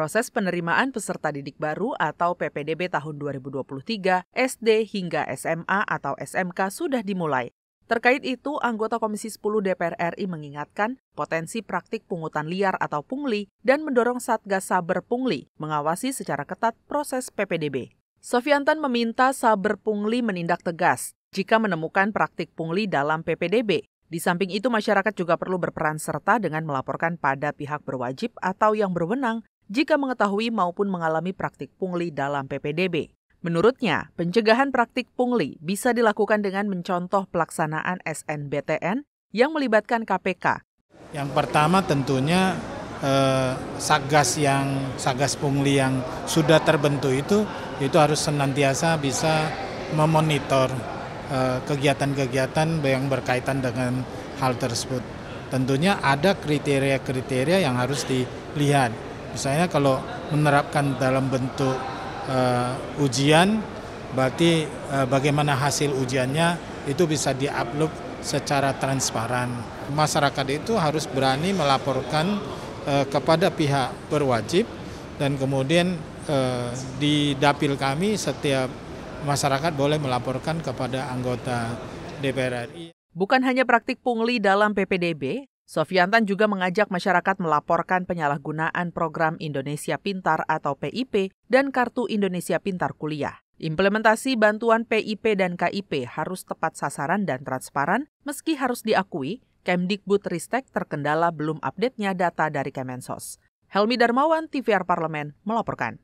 Proses penerimaan peserta didik baru atau PPDB tahun 2023, SD hingga SMA atau SMK sudah dimulai. Terkait itu, anggota Komisi 10 DPR RI mengingatkan potensi praktik pungutan liar atau pungli dan mendorong Satgas Saber Pungli mengawasi secara ketat proses PPDB. Sofiantan meminta Saber Pungli menindak tegas jika menemukan praktik pungli dalam PPDB. Di samping itu, masyarakat juga perlu berperan serta dengan melaporkan pada pihak berwajib atau yang berwenang jika mengetahui maupun mengalami praktik pungli dalam PPDB. Menurutnya, pencegahan praktik pungli bisa dilakukan dengan mencontoh pelaksanaan SNBTN yang melibatkan KPK. Yang pertama tentunya eh, sagas yang sagas pungli yang sudah terbentuk itu itu harus senantiasa bisa memonitor eh, kegiatan-kegiatan eh, yang berkaitan dengan hal tersebut. Tentunya ada kriteria-kriteria yang harus dilihat Misalnya kalau menerapkan dalam bentuk uh, ujian, berarti uh, bagaimana hasil ujiannya itu bisa diupload secara transparan. Masyarakat itu harus berani melaporkan uh, kepada pihak berwajib dan kemudian uh, di dapil kami setiap masyarakat boleh melaporkan kepada anggota DPR RI. Bukan hanya praktik pungli dalam PPDB, Sofiantan juga mengajak masyarakat melaporkan penyalahgunaan program Indonesia Pintar atau PIP dan Kartu Indonesia Pintar Kuliah. Implementasi bantuan PIP dan KIP harus tepat sasaran dan transparan, meski harus diakui, Kemdikbud Ristek terkendala belum update-nya data dari Kemensos. Helmi Darmawan, TVR Parlemen, melaporkan.